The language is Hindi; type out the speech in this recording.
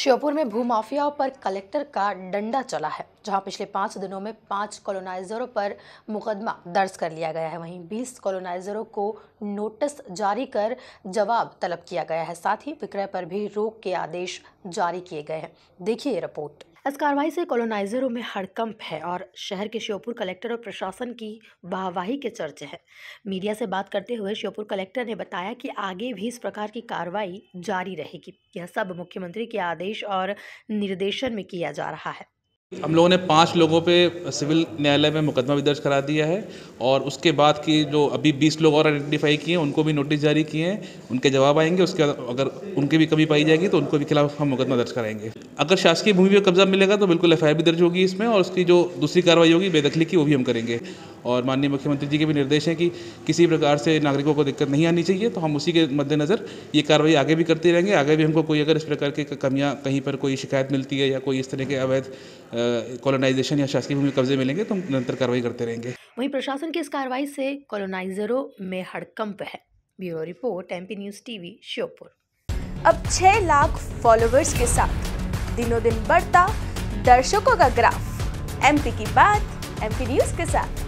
श्योपुर में भूमाफियाओं पर कलेक्टर का डंडा चला है जहां पिछले पांच दिनों में पांच कॉलोनाइजरों पर मुकदमा दर्ज कर लिया गया है वहीं बीस कॉलोनाइजरों को नोटिस जारी कर जवाब तलब किया गया है साथ ही विक्रय पर भी रोक के आदेश जारी किए गए हैं देखिए रिपोर्ट इस कार्रवाई से कॉलोनाइजरों में हड़कंप है और शहर के श्योपुर कलेक्टर और प्रशासन की वाहवाही के चर्चे हैं मीडिया से बात करते हुए श्योपुर कलेक्टर ने बताया कि आगे भी इस प्रकार की कार्रवाई जारी रहेगी यह सब मुख्यमंत्री के आदेश और निर्देशन में किया जा रहा है हम लोगों ने पाँच लोगों पे सिविल न्यायालय में मुकदमा भी दर्ज करा दिया है और उसके बाद की जो अभी बीस लोग और आइडेंटिफाई किए हैं उनको भी नोटिस जारी किए हैं उनके जवाब आएंगे उसके बाद अगर उनकी भी कमी पाई जाएगी तो उनको भी खिलाफ हम मुकदमा दर्ज कराएंगे अगर शासकीय भूमि पर कब्जा मिलेगा तो बिल्कुल एफ भी दर्ज होगी इसमें और उसकी जो दूसरी कार्रवाई होगी बेदखली की वो भी हम करेंगे और माननीय मुख्यमंत्री जी के भी निर्देश हैं कि किसी प्रकार से नागरिकों को दिक्कत नहीं आनी चाहिए तो हम उसी के मद्देनज़र ये कार्रवाई आगे भी करते रहेंगे आगे भी हमको कोई अगर इस प्रकार की कमियाँ कहीं पर कोई शिकायत मिलती है या कोई इस तरह के अवैध कॉलोनाइजेशन या शासकीय भूमि कब्जे मिलेंगे तो हम निरंतर कार्रवाई करते रहेंगे वहीं प्रशासन की इस कार्रवाई से कॉलोनाइजरों में हड़कंप है bureau report MP news TV Sheopur अब 6 लाख फॉलोअर्स के साथ दिनों दिन बढ़ता दर्शकों का ग्राफ एमपी की बात एमपी न्यूज के साथ